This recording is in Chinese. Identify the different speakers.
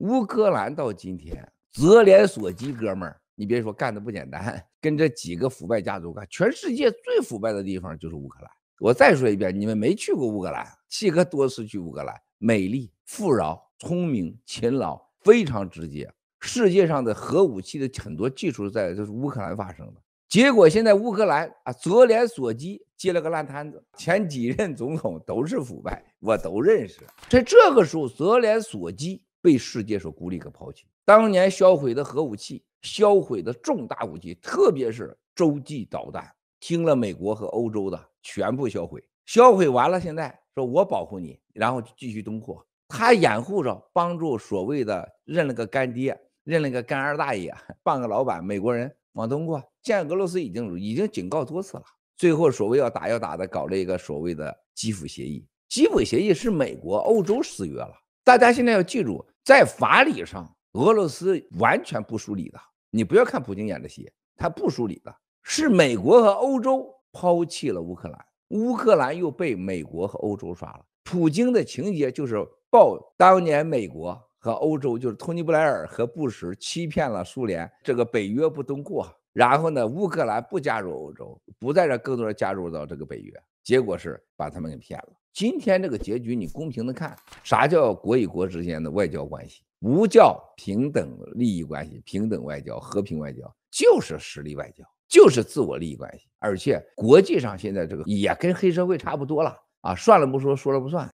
Speaker 1: 乌克兰到今天，泽连斯基哥们儿，你别说干的不简单，跟这几个腐败家族干。全世界最腐败的地方就是乌克兰。我再说一遍，你们没去过乌克兰？七哥多次去乌克兰，美丽、富饶、聪明、勤劳，非常直接。世界上的核武器的很多技术在就是乌克兰发生的。结果现在乌克兰啊，泽连斯基接了个烂摊子，前几任总统都是腐败，我都认识。在这个时候，泽连斯基。被世界所孤立和抛弃。当年销毁的核武器，销毁的重大武器，特别是洲际导弹，听了美国和欧洲的，全部销毁。销毁完了，现在说我保护你，然后继续东扩，他掩护着，帮助所谓的认了个干爹，认了个干二大爷，半个老板。美国人往东扩，见俄罗斯已经已经警告多次了，最后所谓要打要打的，搞了一个所谓的基辅协议。基辅协议是美国欧洲撕约了，大家现在要记住。在法理上，俄罗斯完全不输理的。你不要看普京演的戏，他不输理的，是美国和欧洲抛弃了乌克兰，乌克兰又被美国和欧洲耍了。普京的情节就是报当年美国和欧洲，就是托尼布莱尔和布什欺骗了苏联，这个北约不通过，然后呢，乌克兰不加入欧洲，不再让更多人加入到这个北约。结果是把他们给骗了。今天这个结局，你公平的看，啥叫国与国之间的外交关系？不叫平等利益关系，平等外交、和平外交，就是实力外交，就是自我利益关系。而且国际上现在这个也跟黑社会差不多了啊，算了不说，说了不算。